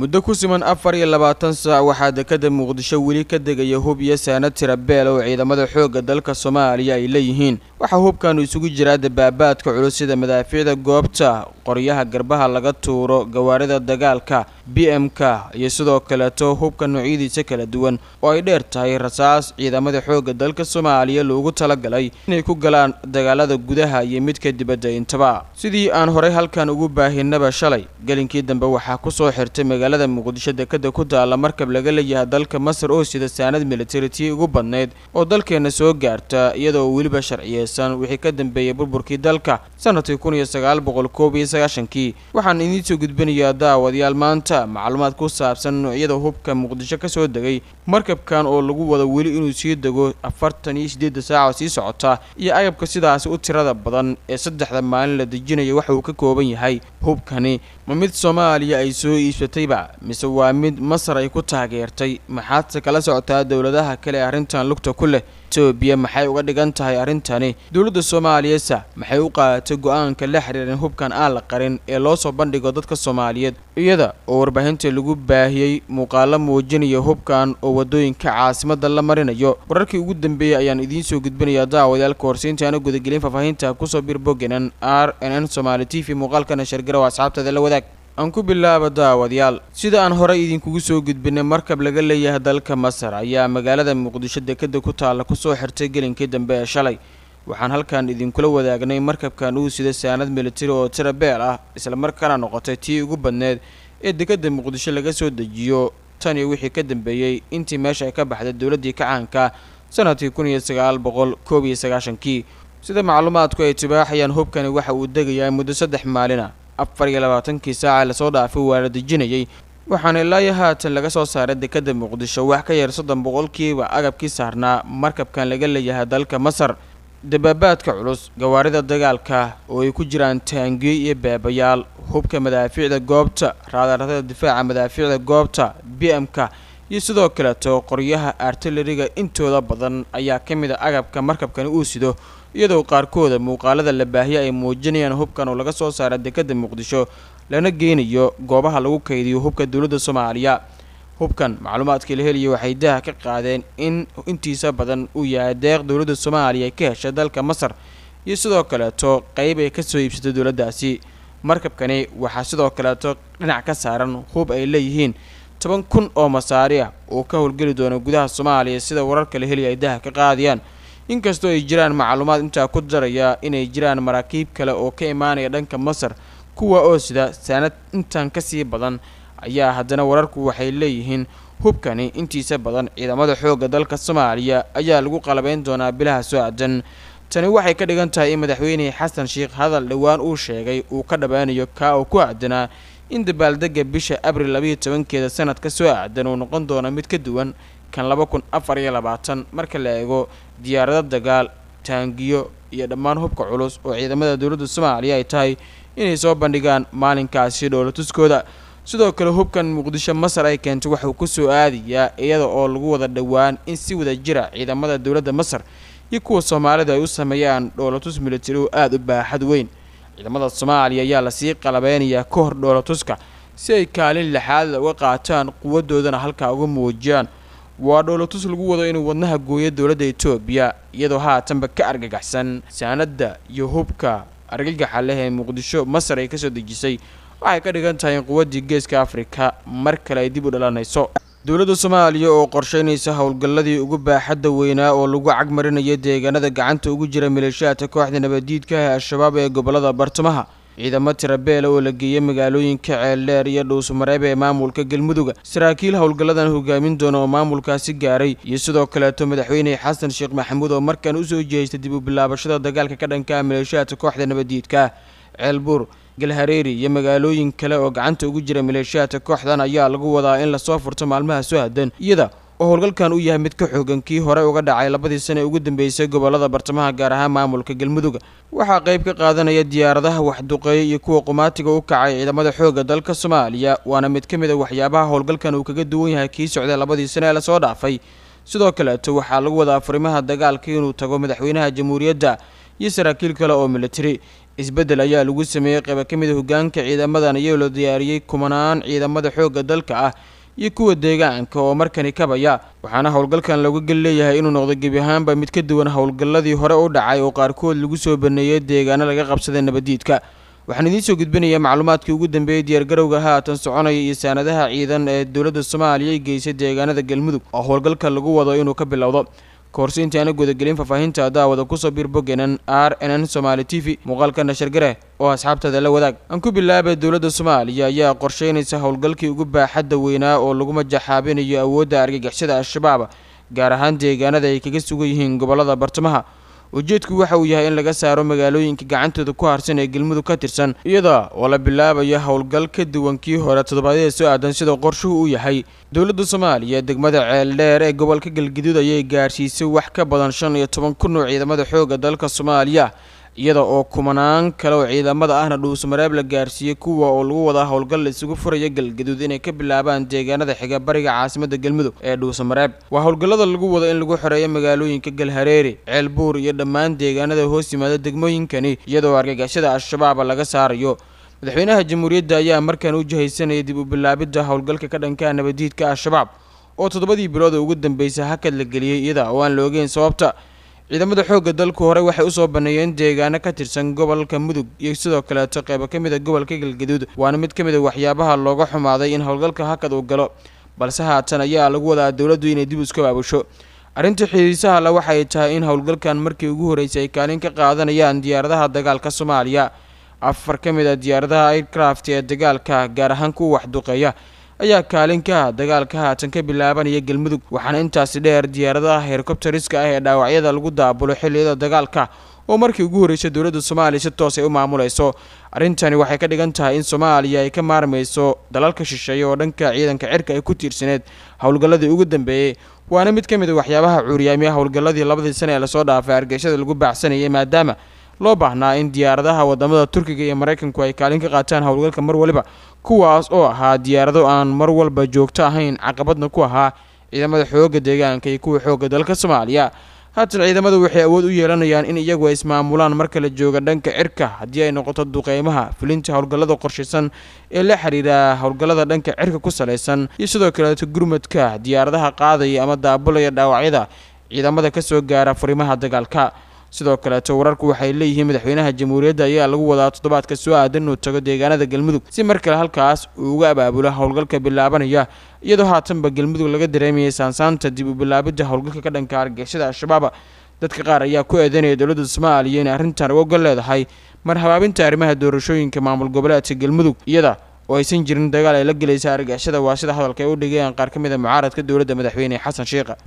muddo ku siman afar iyo labaatan saac waxaa dekada muqdisho weli ka degaya hub iyo saanad tira beel oo ciidamada xoogga dalka soomaaliya ay leeyihiin waxaa hubkanu isugu jiraa dabaabaadka culus sida madaafiicda goobta qoryaha garbaha laga tuuro gawaarida dagaalka b m-ka iyo sidoo kaleeto hubka noocyadiisa kala duwan oo ay dheer tahay rasaas ciidamada xoogga dalka soomaaliya loogu talagalay inay ku galaan dagaalada gudaha iyo midka dibadda intaba sidii aan horey halkan ugu baahinaba shalay gelinkii dambe waxaa kusoo xirtay magaalada muqdisho dekada ku taalla markab laga leeyahay dalka masar oo sida saanad militaritii ugu badneyd oo dalkeena soo gaarta iyadoo weliba sharciyeysan wixii ka dambeeyay burburkii dalka sanadkii kun iyo sagaal boqol koob iyo sagaashankii waxaan idiin soo gudbinayaa daawadayaal maanta macluumaad ku saabsan noocyada hubka muqdisho ka soo degay markabkan oo lagu wada weli inuu sii dego afartan iyo siddeedda saaco sii socota iyo agabka sidaasi u tirada badan ee saddexda maalin la dejinaya waxa uu ka kooban yahay hubkani ma mid soomaaliya ay soo iibsatayba mise waa mid Masar ay ku taageertay maxaad se kala socotaa dowladaha kale arrintan lugta ku leh Itoobiya maxay uga dhigan tahay arrintani dowladda Soomaaliyesa maxay u qaadatay go'aanka la xiriiran hubkan aan la qarin ee loo soo bandhigo dadka Soomaaliyeed iyada oo warbaahinta lagu baahiyey muuqaallo muujinaya hubkan oo waddooyinka caasimadda la marinayo wararkii ugu dambeeyey ayaan idiin soo gudbinayaa daawayaalka horsiintaana gudagelin faahfaahinta ku soo birbogganan r n n somaali t v muuqaalkana shargara waa asxaabteeda la wadaag aan ku bilaabo daawadayaal sida aan horey idinkugu soo gudbinay markab laga leeyahay dalka masar ayaa magaalada muqdisho dekadda ku taalla kusoo xirtay gelinkii dambe ee shalay waxaan halkan idinkula wadaagnay markabkan uu sida saanad militari oo tira beel ah islamarkaana noqotay tii ugu badneed ee dekadda muqdisho laga soo dejiyo tan iyo wixii ka dambeeyey intii meesha ay ka baxday dowladdii kacaanka sanadkii kun iyo sagaal boqol koob iyo sagaashankii sida macluumaadku ay tibaaxayaan hubkani waxa uu degayaa muddo saddex maalin ah afar iyo labaatankii saaca lasoo dhaafay waa la dejinayay waxaana ilaa iyo haatan laga soo saaray dekadda muqdisho wax ka yar soddon boqolkiiba agabkii saarnaa markabkan laga leeyahay dalka masar dabaabaadka culus gawaarida dagaalka oo ay ku jiraan taangiyo iyo beebayaal hubka madaafiicda goobta raadaarada difaaca madaafiicda goobta b m-ka iyo sidoo kaleto qoryaha artilariga intooda badan ayaa ka mid a ah agabka markabkani uu sido iyadoo qaarkooda muuqaalada la baahiye ay muujinayaan hubkan oo laga soo saara dekedda muqdisho lana geynayo goobaha lagu kaydiyo hubka dowladda soomaaliya hubkan macluumaadkii la heliyay waxay daha ka qaadeen in intiisa badan uu yahay deeq dowladda soomaaliya ka hesha dalka masar iyo sidoo kaleeto qeyb ay ka soo iibsatay dowladdaasi markabkani waxaa sidoo kaleeto dhinac ka saaran hub ay leeyihiin toban kun oo masaari ah uu ka howlgeli doona gudaha soomaaliya sida wararka la heliya ay daha ka qaadayaan inkastoo ay jiraan macluumaad intaa ku daraya inay jiraan maraakiib kale oo ka imaanaya dhanka masar kuwa oo sida saanad intan ka sii badan ayaa haddana wararku waxay leeyihiin hubkani intiisa badan ciidamada xoogga dalka soomaaliya ayaa lagu qalabayn doonaa bilaha soo adan tani waxay ka dhigan tahay in madaxweyne xasan sheekh hadal dhowaan uu sheegay uu ka dhabaanayo kaa oo ku aadanaa in dabaaldega bisha abril labaiyo tobankeeda sanadka soo aadan uu noqon doono mid ka duwan kan laba kun afar iyo labaatan marka la eego diyaarado dagaal taangiyo iyo dhammaan hubka culus oo ciidamada dowladda soomaaliya ay tahay inay soo bandhigaan maalinkaasi dhowlatuskooda sidoo kale hubkan muqdisho masar ay keentay waxuu ku soo aadayaa iyada oo lagu wada dhowaan in si wada jira ciidamada dowladda masar iyo kuwa soomaalida ay u sameeyaan dhowlatus militari oo aada u baaxad weyn ciidamada soomaaliya ayaa lasii qalabeynayaa ka hor dhoolatuska si ay kaalin lixaad uga qaataan quwadoodana halkaa uga muujiyaan waa dhoolatus lagu wado inuu wadnaha gooyo dowladda etoobiya iyadoo haatanba ka argagaxsan saanadda iyo hubka argagaxa leh ee muqdisho masar ay kasoo dejisay waxay ka dhigan tahay in quwaddii geeska afrika mar kale ay dib u dhalanayso dowladda soomaaliya oo qorsheynaysa howlgalladii ugu baaxadda weynaa oo lagu cagmarinaya deegaanada gacanta ugu jira maleeshiyaadka kooxda nabaddiidkaha al-shabaab ee gobolada bartamaha ciidamo tirabeela oo la geeyay magaalooyinka ceeldheer iyo dhuusmareeb ee maamulka galmuduga saraakiil howlgalladan hogaamin doona oo maamulkaasi gaaray iyo sidoo kaleeto madaxweyne xasan sheekh maxamuud oo markan usoo jeestay dib u bilaabashada dagaalka ka dhanka dhankaa maleeshiyaadka kooxda nabaddiidka ceelbuur galhareeri iyo magaalooyin kale oo gacanta ugu jira maleeshiyaadka kooxdan ayaa lagu wadaa in lasoo furto maalmaha suhadan iyada oo howlgalkan u yahay mid ka xoogan kii hore uga dhacay labadii sane ugu dambeysay gobollada bartamaha gaar ahaan maamulka galmudug waxaa qayb ka qaadanaya diyaaradaha waxduqeeya iyo kuwa qumaatiga u kacay ciidamada xoogga dalka soomaaliya waana mid ka mid a ah waxyaabaha howlgalkan uu kaga duwan yahay kii socday labadii sane ee lasoo dhaafay sidoo kaleeto waxaa lagu wadaa furimaha dagaalka inuu tago madaxweynaha jamhuuriyadda iyo saraakiil kale oo militari isbeddel ayaa lagu sameeyey qayba ka mid a ah hogaanka ciidamadan iyo la diyaariyey kumanaan ciidamada xoogga dalka ah iyo kuwa deegaanka oo markani kabaya waxaana howlgalkan looga geli leeyahay inuu noqdo gebi ahaanba mid ka duwan howlgalladii hore u dhacay oo qaarkood lagu soo baneeyey deegaano laga qabsaday nabadiidka waxaan idiin soo gudbinayaa macluumaadkii ugu dambeeyey diyaargarowga haatan soconaya iyo saanadaha ciidan ee dowladda soomaaliya ay geysay deegaanada galmudug oo howlgalka lagu wado inuu ka bilowdo kahorse intii aana gudagelin faahfaahinta daawada kusoo biir bogenan r n n somaali t v muuqaalka nashargare oo asxaabtada la wadaag aan ku bilaabay dowladda soomaaliya ayaa qorsheynaysa howlgalkii ugu baaxadda weynaa oo lagu majaxaabinayo awoodda argagixisada al-shabaab gaar ahaan deegaanada ay kaga sugan yihiin gobollada bartamaha ujeedku waxa uu yahay in laga saaro magaalooyinka gacantooda ku harsan ee galmudug ka tirsan iyada oo la bilaabayo howlgal ka duwan kii hore toddobaadyada soo aadan sida qorshuhu uu yahay dowladda soomaaliya degmada ceeldheer ee gobolka galguduud ayay gaadhsiisay wax ka badan shan iyo toban kun oo ciidamada xooga dalka soomaaliya iyada oo kumanaan kale oo ciidamada ahna dhuusmareeb la gaarsiiyey kuwa oo lagu wadaa howlgal la isugu furaya galgaduud inay ka bilaabaan deegaanada xiga bariga caasimada galmudug ee dhuusamareeb waa howlgallada lagu wado in lagu xoreeyo magaalooyinka galhareeri ceelbuur iyo dhammaan deegaanada hoos yimaada degmooyinkani iyadoo argagashada al-shabaaba laga saarayo madaxweynaha jamhuuriyadda ayaa markaan u jihaysanaya dib u bilaabidda howlgalka ka dhankaa nabadiidka al-shabaab oo toddobadii bilood ugu dambeysay hakad la geliyey iyada oo aan la ogeyn sababta ciidamada xoogga dalku hore waxay usoo banneeyeen deegaano ka tirsan gobolka mudug iyo sidoo kaleeto qeybo ka mid a gobolka galgaduud waana mid ka mid a waxyaabaha looga xumaaday in howlgalka hakad uu galo balse haatan ayaa lagu wadaa dowladdu inay dib iska baabusho arrinta xiiisaha le waxay tahay in howlgalkan markii ugu horreysay ay kaalin ka qaadanayaan diyaaradaha dagaalka soomaaliya afar ka mid a diyaaradaha aircraft ee dagaalka gaar ahaan kuwa waxduqeeya ayaa kaalinka ah dagaalka haatan ka bilaabanaya galmudug waxaana intaasi dheer diyaaradaha herkobtariska ah ee dhaawacyada lagu daabulo xilliyada dagaalka oo markii ugu horreysay dowladda soomaaliya si toos ay ah u maamulayso arrintani waxay ka dhigan tahay in soomaaliya ay ka maarmayso dalalka shisheeye oo dhanka ciidanka cirka ay ku tiirsaneed howlgalladii ugu dambeeyey waana mid ka mid a ah waxyaabaha cuuriyaamiyah howlgalladii labadii sane ee lasoo dhaafay argeyshada lagu baaxsanayay maadaama loo baahnaa in diyaaradaha wadamada turkiga iyo maraykanku ay kaalin ka qaataan howlgalka mar waliba kuwaas oo ahaa diyaarado aan mar walba joogto ahayn caqabadna ku ahaa ciidamada xoogga deegaanka iyo kuwa xoogga dalka soomaaliya haatan ciidamadu waxay awood u yeelanayaan in iyagu ay ismaamulaan mar kala jooga dhanka cirka haddii ay noqoto duqeymaha fulinta howlgallada qorshaysan ee la xidhiira howlgallada dhanka cirka ku salaysan iyo sidoo kaleeto gurmadka diyaaradaha qaadaya ama daabulaya dhaawacyada ciidamada ka soo gaara furimaha dagaalka sidoo kaleeto wararku waxay leeyihiin madaxweynaha jamhuuriyadda ayaa lagu wadaa toddobaadka soo aadan inuu tago deegaanada galmudug si mar kale halkaas uu uga abaabulo howlgalka bilaabanaya iyadoo haatanba galmudug laga dareemayay saansaanta dib u bilaabidda howlgalka ka dhanka argagixisada al-shabaab dadka qaar ayaa ku eedeynaya dowladda soomaaliya inay arrintan uga gol leedahay mar habaabinta arrimaha doorashooyinka maamul goboleedka galmudug iyada oo aysan jirin dagaal ay la gelaysa argagixisada waa sida hadalka ay u dhigeen qaar ka mid a ah mucaaradka dowladda madaxweyne xasan sheikha